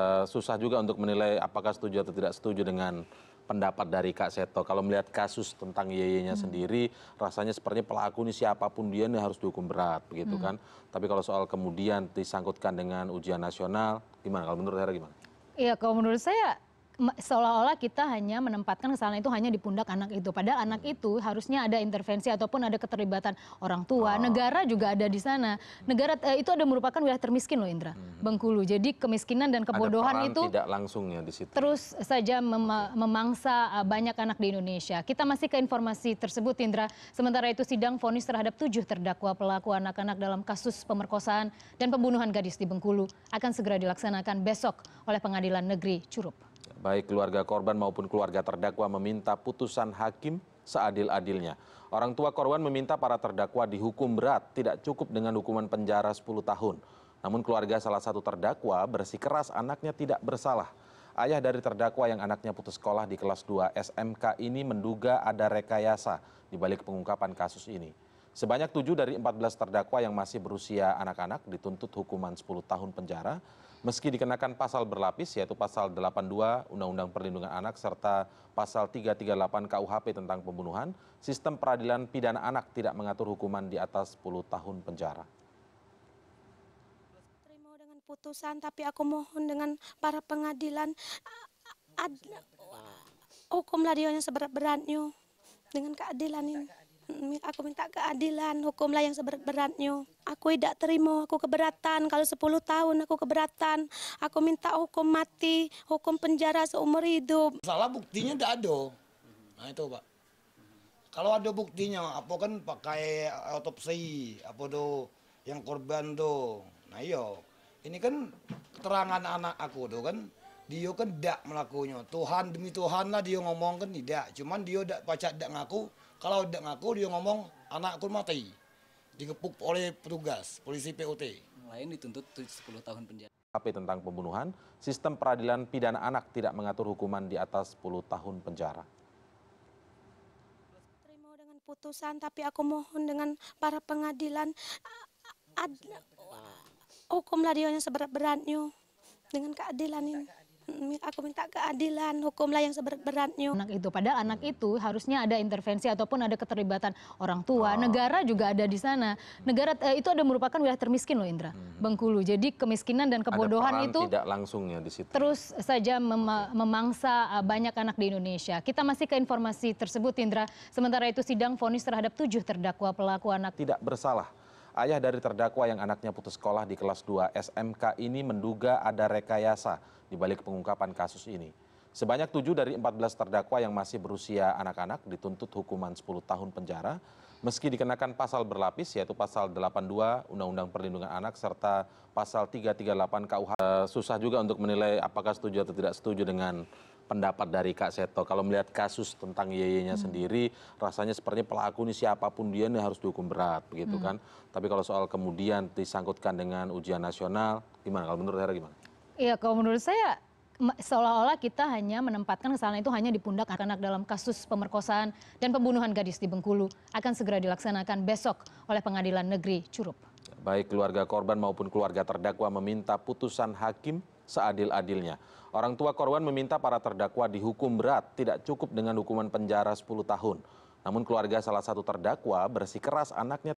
Eh, susah juga untuk menilai apakah setuju atau tidak setuju dengan pendapat dari Kak Seto. Kalau melihat kasus tentang YY-nya hmm. sendiri, rasanya sepertinya pelaku ini siapapun dia ini harus dihukum berat, begitu hmm. kan? Tapi kalau soal kemudian disangkutkan dengan ujian nasional, gimana? Kalau menurut saya gimana? Iya, kalau menurut saya seolah olah kita hanya menempatkan kesalahan itu hanya di pundak anak itu padahal anak hmm. itu harusnya ada intervensi ataupun ada keterlibatan orang tua oh. negara juga ada di sana negara eh, itu ada merupakan wilayah termiskin loh Indra hmm. Bengkulu jadi kemiskinan dan kebodohan itu tidak langsungnya di situ terus saja mem memangsa eh, banyak anak di Indonesia kita masih ke informasi tersebut Indra sementara itu sidang vonis terhadap tujuh terdakwa pelaku anak-anak dalam kasus pemerkosaan dan pembunuhan gadis di Bengkulu akan segera dilaksanakan besok oleh Pengadilan Negeri Curup. Baik keluarga korban maupun keluarga terdakwa meminta putusan hakim seadil-adilnya. Orang tua korban meminta para terdakwa dihukum berat, tidak cukup dengan hukuman penjara 10 tahun. Namun keluarga salah satu terdakwa bersikeras anaknya tidak bersalah. Ayah dari terdakwa yang anaknya putus sekolah di kelas 2 SMK ini menduga ada rekayasa di balik pengungkapan kasus ini. Sebanyak tujuh dari 14 terdakwa yang masih berusia anak-anak dituntut hukuman 10 tahun penjara meski dikenakan pasal berlapis yaitu pasal 82 Undang-Undang Perlindungan Anak serta pasal 338 KUHP tentang pembunuhan, sistem peradilan pidana anak tidak mengatur hukuman di atas 10 tahun penjara Terima dengan putusan tapi aku mohon dengan para pengadilan hukumlah dia seberat-beratnya dengan keadilan ini aku minta keadilan, hukumlah yang seberat-beratnya. Aku tidak terima, aku keberatan. Kalau 10 tahun aku keberatan. Aku minta hukum mati, hukum penjara seumur hidup. Salah buktinya tidak ada. Nah itu Pak. Kalau ada buktinya, apa kan pakai autopsi, apa do yang korban do. Nah iyo, ini kan keterangan anak aku do kan dia kan tidak melakukannya Tuhan demi Tuhan lah dia ngomong kan tidak. Cuman dia tidak pacak tidak ngaku kalau tidak ngaku dia ngomong anakku mati. Dikepuk oleh petugas, polisi POT. Yang lain dituntut 10 tahun penjara. Tapi tentang pembunuhan, sistem peradilan pidana anak tidak mengatur hukuman di atas 10 tahun penjara. Terima dengan putusan, tapi aku mohon dengan para pengadilan ad, hukumlah dia yang seberat-beratnya dengan keadilan ini aku minta keadilan, hukumlah yang seberat-beratnya. Anak itu, padahal anak itu harusnya ada intervensi ataupun ada keterlibatan orang tua, oh. negara juga ada di sana. Negara eh, itu ada merupakan wilayah termiskin loh Indra, hmm. Bengkulu. Jadi kemiskinan dan kebodohan itu tidak langsung ya di situ. Terus saja mem okay. memangsa eh, banyak anak di Indonesia. Kita masih ke informasi tersebut Indra. Sementara itu sidang vonis terhadap tujuh terdakwa pelaku anak tidak bersalah Ayah dari terdakwa yang anaknya putus sekolah di kelas 2 SMK ini menduga ada rekayasa di balik pengungkapan kasus ini. Sebanyak 7 dari 14 terdakwa yang masih berusia anak-anak dituntut hukuman 10 tahun penjara meski dikenakan pasal berlapis yaitu pasal 82 Undang-Undang Perlindungan Anak serta pasal 338 KUH. Eh, susah juga untuk menilai apakah setuju atau tidak setuju dengan pendapat dari Kak Seto. Kalau melihat kasus tentang yeye nya hmm. sendiri, rasanya sepertinya pelaku ini siapapun dia ini harus dihukum berat, begitu hmm. kan? Tapi kalau soal kemudian disangkutkan dengan ujian nasional, gimana? Kalau menurut Hera gimana? Iya, kalau menurut saya seolah-olah kita hanya menempatkan kesalahan itu hanya di pundak anak-anak dalam kasus pemerkosaan dan pembunuhan gadis di Bengkulu akan segera dilaksanakan besok oleh Pengadilan Negeri Curup. Baik keluarga korban maupun keluarga terdakwa meminta putusan hakim seadil-adilnya. Orang tua korban meminta para terdakwa dihukum berat, tidak cukup dengan hukuman penjara 10 tahun. Namun keluarga salah satu terdakwa bersikeras anaknya